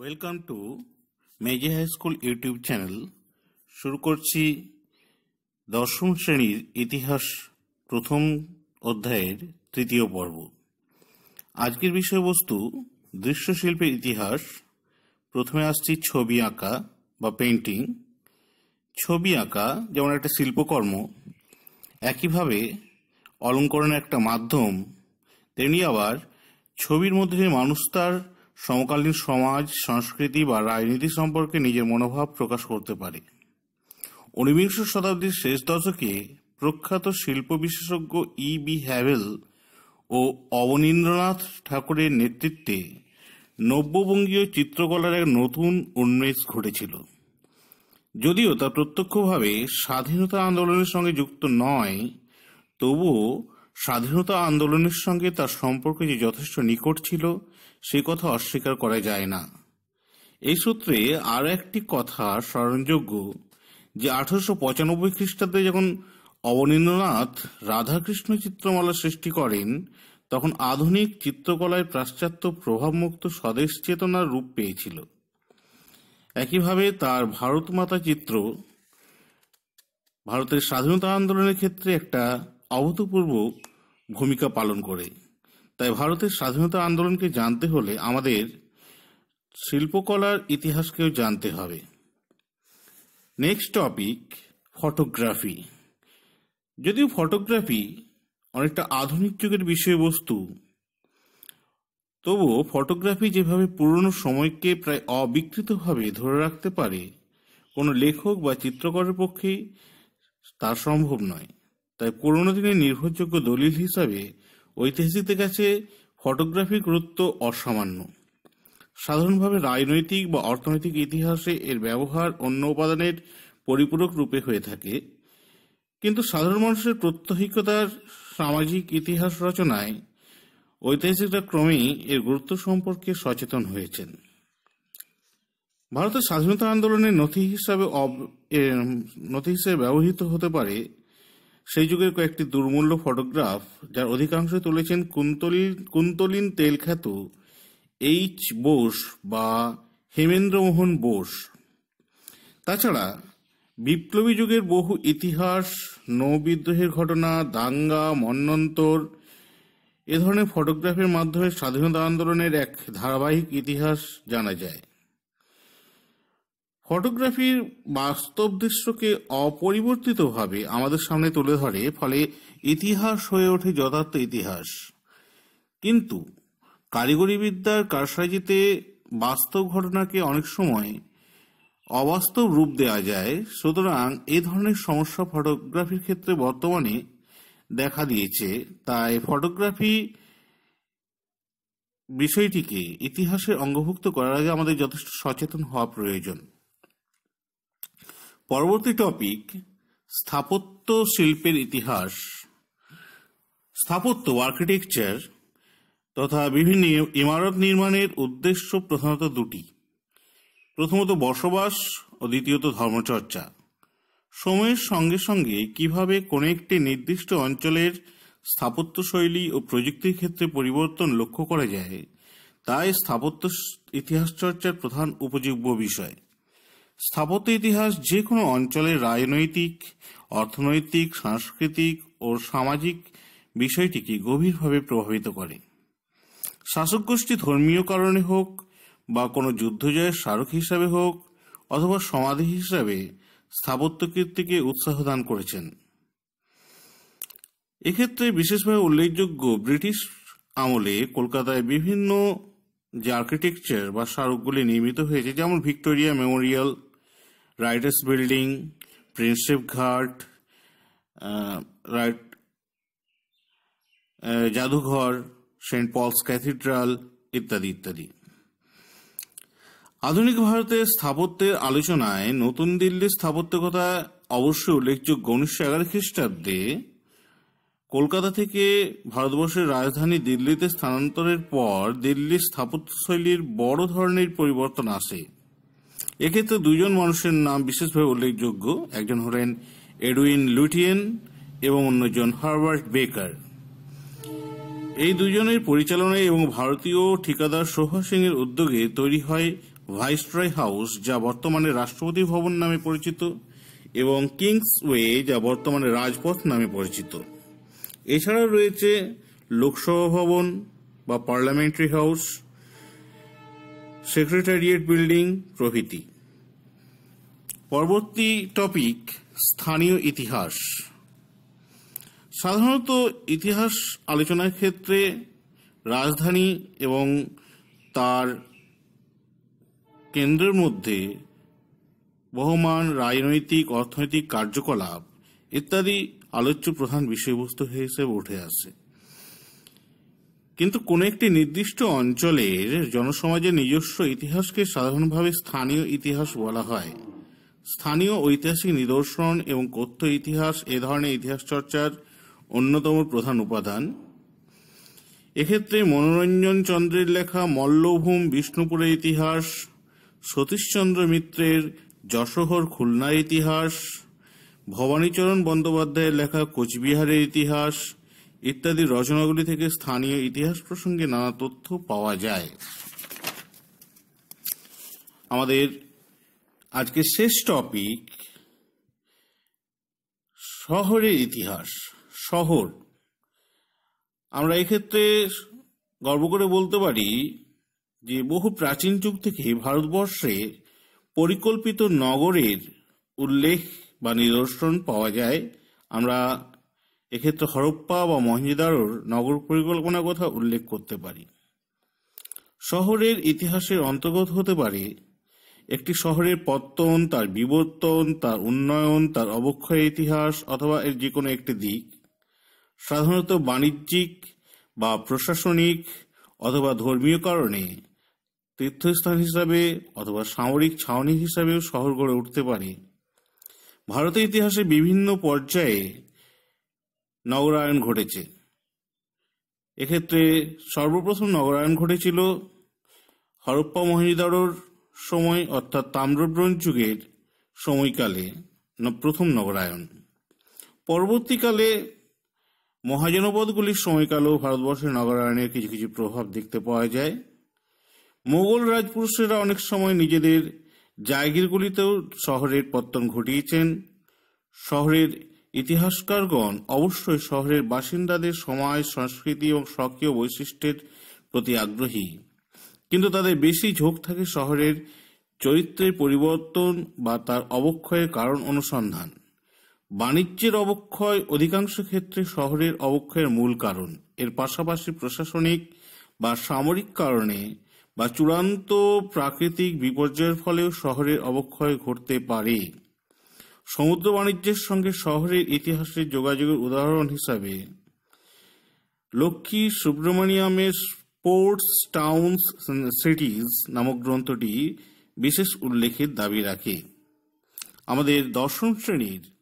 welcome to Mezi high school YouTube channel শুরু করছি দশম শ্রেণীর ইতিহাস প্রথম অধ্যায়ের তৃতীয় পর্ব আজকের বিষয়বস্তু দৃশ্যশিল্পের ইতিহাস প্রথমে আসছি ছবি আঁকা বা পেন্টিং ছবি আঁকা যেমন একটা শিল্পকর্ম একইভাবে অলঙ্করণের একটা মাধ্যম তেমনি আবার ছবির মধ্যে মানুষ তার সমকালীন সমাজ সংস্কৃতি বা রাজনীতি সম্পর্কে নিজের মনোভাব প্রকাশ করতে পারে ঊনবিংশ শতাব্দীর শেষ দশকে প্রখ্যাত শিল্প বিশেষজ্ঞ ই বি হ্যাভেল ও অবনীন্দ্রনাথ ঠাকুরের নেতৃত্বে নব্যবঙ্গীয় চিত্রকলার এক নতুন উন্মেষ ঘটেছিল যদিও তা প্রত্যক্ষভাবে স্বাধীনতা আন্দোলনের সঙ্গে যুক্ত নয় তবুও স্বাধীনতা আন্দোলনের সঙ্গে তার সম্পর্ক যে যথেষ্ট নিকট ছিল সে কথা অস্বীকার করা যায় না এই সূত্রে আর একটি কথা স্মরণযোগ্য যে আঠারোশো পঁচানব্বই খ্রিস্টাব্দে যখন অবনীন্দ্রনাথ রাধাকৃষ্ণ চিত্রমালা সৃষ্টি করেন তখন আধুনিক চিত্রকলায় পাশ্চাত্য প্রভাবমুক্ত স্বদেশ চেতনার রূপ পেয়েছিল একইভাবে তার ভারত মাতা চিত্র ভারতের স্বাধীনতা আন্দোলনের ক্ষেত্রে একটা অভূতপূর্ব ভূমিকা পালন করে তাই ভারতের স্বাধীনতা আন্দোলনকে জানতে হলে আমাদের শিল্পকলার ইতিহাসকেও জানতে হবে নেক্সট টপিক ফটোগ্রাফি যদিও ফটোগ্রাফি অনেকটা আধুনিক যুগের বিষয়বস্তু তবুও ফটোগ্রাফি যেভাবে পুরনো সময়কে প্রায় অবিকৃতভাবে ধরে রাখতে পারে কোনো লেখক বা চিত্রকরের পক্ষে তা সম্ভব নয় তাই পুরনো দিনের নির্ভরযোগ্য দলিল হিসাবে ঐতিহাসিকদের কাছে ফটোগ্রাফির গুরুত্ব অসামান্য সাধারণভাবে রাজনৈতিক বা অর্থনৈতিক ইতিহাসে এর ব্যবহার অন্য উপাদানের পরিপূরক রূপে হয়ে থাকে কিন্তু সাধারণ মানুষের প্রত্যহিকতার সামাজিক ইতিহাস রচনায় ঐতিহাসিকরা ক্রমেই এর গুরুত্ব সম্পর্কে সচেতন হয়েছেন ভারতের স্বাধীনতা আন্দোলনের নথি হিসাবে নথি হিসেবে ব্যবহৃত হতে পারে সেই যুগের কয়েকটি দুর্মূল্য ফটোগ্রাফ যার অধিকাংশ তুলেছেন কুন্তলিন কুন্তলিন তেল খ্যাত এইচ বোস বা হেমেন্দ্রমোহন বোস তাছাড়া বিপ্লবী যুগের বহু ইতিহাস নৌবিদ্রোহের ঘটনা দাঙ্গা মন্নন্তর এ ধরনের ফটোগ্রাফের মাধ্যমে স্বাধীনতা আন্দোলনের এক ধারাবাহিক ইতিহাস জানা যায় ফটোগ্রাফির বাস্তব দৃশ্যকে অপরিবর্তিতভাবে আমাদের সামনে তুলে ধরে ফলে ইতিহাস হয়ে ওঠে যথার্থ ইতিহাস কিন্তু কারিগরি বিদ্যার কারসাজিতে বাস্তব ঘটনাকে অনেক সময় অবাস্তব রূপ দেওয়া যায় সুতরাং এ ধরনের সমস্যা ফটোগ্রাফির ক্ষেত্রে বর্তমানে দেখা দিয়েছে তাই ফটোগ্রাফি বিষয়টিকে ইতিহাসের অঙ্গভুক্ত করার আগে আমাদের যথেষ্ট সচেতন হওয়া প্রয়োজন পরবর্তী টপিক স্থাপত্য শিল্পের ইতিহাস স্থাপত্য আর্কিটেকচার তথা বিভিন্ন ইমারত নির্মাণের উদ্দেশ্য প্রধানত দুটি প্রথমত বসবাস ও দ্বিতীয়ত ধর্মচর্চা সময়ের সঙ্গে সঙ্গে কিভাবে কোনো একটি নির্দিষ্ট অঞ্চলের স্থাপত্যশৈলী ও প্রযুক্তির ক্ষেত্রে পরিবর্তন লক্ষ্য করা যায় তাই স্থাপত্য ইতিহাস চর্চার প্রধান উপযোগ্য বিষয় স্থাপত্য ইতিহাস যে কোনো অঞ্চলের রাজনৈতিক অর্থনৈতিক সাংস্কৃতিক ও সামাজিক বিষয়টিকে গভীরভাবে প্রভাবিত করে শাসক গোষ্ঠী ধর্মীয় কারণে হোক বা কোনো যুদ্ধজয়ের স্মারক হিসাবে হোক অথবা সমাধি হিসাবে স্থাপত্যকীর্তিকে উৎসাহ দান করেছেন এক্ষেত্রে বিশেষভাবে উল্লেখযোগ্য ব্রিটিশ আমলে কলকাতায় বিভিন্ন যে আর্কিটেকচার বা স্মারকগুলি নির্মিত হয়েছে যেমন Victoria Memorial Writers Building Prinsep Ghat রাইট জাদুঘর সেন্ট পলস ক্যাথিড্রাল ইত্যাদি ইত্যাদি আধুনিক ভারতের স্থাপত্যের আলোচনায় নতুন দিল্লির স্থাপত্যকতা অবশ্যই উল্লেখযোগ্য উনিশশো এগারো খ্রিস্টাব্দে কলকাতা থেকে ভারতবর্ষের রাজধানী দিল্লিতে স্থানান্তরের পর দিল্লির স্থাপত্যশৈলীর বড় ধরনের পরিবর্তন আসে এক্ষেত্রে দুজন মানুষের নাম বিশেষভাবে উল্লেখযোগ্য একজন হলেন এডুইন লুটিয়েন এবং অন্যজন হার্বার্ট বেকার এই দুজনের পরিচালনায় এবং ভারতীয় ঠিকাদার সোহা সিং এর উদ্যোগে তৈরি হয় ভাইসরয় হাউস যা বর্তমানে রাষ্ট্রপতি ভবন নামে পরিচিত এবং কিংস ওয়ে যা বর্তমানে রাজপথ নামে পরিচিত এছাড়াও রয়েছে লোকসভা ভবন বা পার্লামেন্টারি হাউস সেক্রেটারিয়েট বিল্ডিং প্রভৃতি পরবর্তী টপিক স্থানীয় ইতিহাস সাধারণত ইতিহাস আলোচনার ক্ষেত্রে রাজধানী এবং তার কেন্দ্রের মধ্যে বহমান রাজনৈতিক অর্থনৈতিক কার্যকলাপ ইত্যাদি আলোচ্য প্রধান বিষয়বস্তু হিসেবে উঠে আসে কিন্তু কোনো একটি নির্দিষ্ট অঞ্চলের জনসমাজের নিজস্ব ইতিহাসকে সাধারণভাবে স্থানীয় ইতিহাস বলা হয় স্থানীয় ঐতিহাসিক নিদর্শন এবং কথ্য ইতিহাস এ ধরনের ইতিহাস চর্চার অন্যতম প্রধান উপাদান এক্ষেত্রে মনোরঞ্জন চন্দ্রের লেখা মল্লভূম বিষ্ণুপুরের ইতিহাস সতীশচন্দ্র মিত্রের যশোহর খুলনার ইতিহাস ভবানীচরণ বন্দ্যোপাধ্যায়ের লেখা কোচবিহারের ইতিহাস ইত্যাদি রচনাগুলি থেকে স্থানীয় ইতিহাস প্রসঙ্গে নানা তথ্য পাওয়া যায় আমাদের আজকে শেষ টপিক শহরের ইতিহাস শহর আমরা এক্ষেত্রে গর্ব করে বলতে পারি যে বহু প্রাচীন যুগ থেকে ভারতবর্ষে পরিকল্পিত নগরের উল্লেখ বা নিদর্শন পাওয়া যায় আমরা এক্ষেত্রে হরপ্পা বা মহেঞ্জোদারোর নগর পরিকল্পনার কথা উল্লেখ করতে পারি শহরের ইতিহাসের অন্তর্গত হতে পারে একটি শহরের পত্তন তার বিবর্তন তার উন্নয়ন তার অবক্ষয় ইতিহাস অথবা এর যে কোনো একটি দিক সাধারণত বাণিজ্যিক বা প্রশাসনিক অথবা ধর্মীয় কারণে তীর্থস্থান হিসাবে অথবা সামরিক ছাউনি হিসাবেও শহর গড়ে উঠতে পারে ভারতের ইতিহাসে বিভিন্ন পর্যায়ে নগরায়ন ঘটেছে এক্ষেত্রে সর্বপ্রথম নগরায়ন ঘটেছিল হরপ্পা মহিদারোর সময় অর্থাৎ তাম্রব্রণ যুগের সময়কালে প্রথম নগরায়ন পরবর্তীকালে মহাজনপদগুলির সময়কালেও ভারতবর্ষের নগরায়নের কিছু কিছু প্রভাব দেখতে পাওয়া যায় মোগল রাজপুরুষেরা অনেক সময় নিজেদের জায়গিরগুলিতেও শহরের পত্তন ঘটিয়েছেন শহরের ইতিহাসকারগণ অবশ্যই শহরের বাসিন্দাদের সমাজ সংস্কৃতি এবং স্বকীয় বৈশিষ্ট্যের প্রতি আগ্রহী কিন্তু তাদের বেশি ঝোঁক থাকে শহরের চরিত্রের পরিবর্তন বা তার অবক্ষয়ের কারণ অনুসন্ধান বাণিজ্যের অবক্ষয় অধিকাংশ ক্ষেত্রে শহরের অবক্ষয়ের মূল কারণ এর পাশাপাশি প্রশাসনিক বা সামরিক কারণে বা চূড়ান্ত প্রাকৃতিক বিপর্যয়ের ফলেও শহরের অবক্ষয় ঘটতে পারে সমুদ্র বাণিজ্যের সঙ্গে শহরের ইতিহাসের যোগাযোগের উদাহরণ হিসাবে লক্ষ্মী সুব্রমণিয়ামের স্পোর্টস টাউন সিটিজ নামক গ্রন্থটি বিশেষ উল্লেখের দাবি রাখে আমাদের দশম শ্রেণীর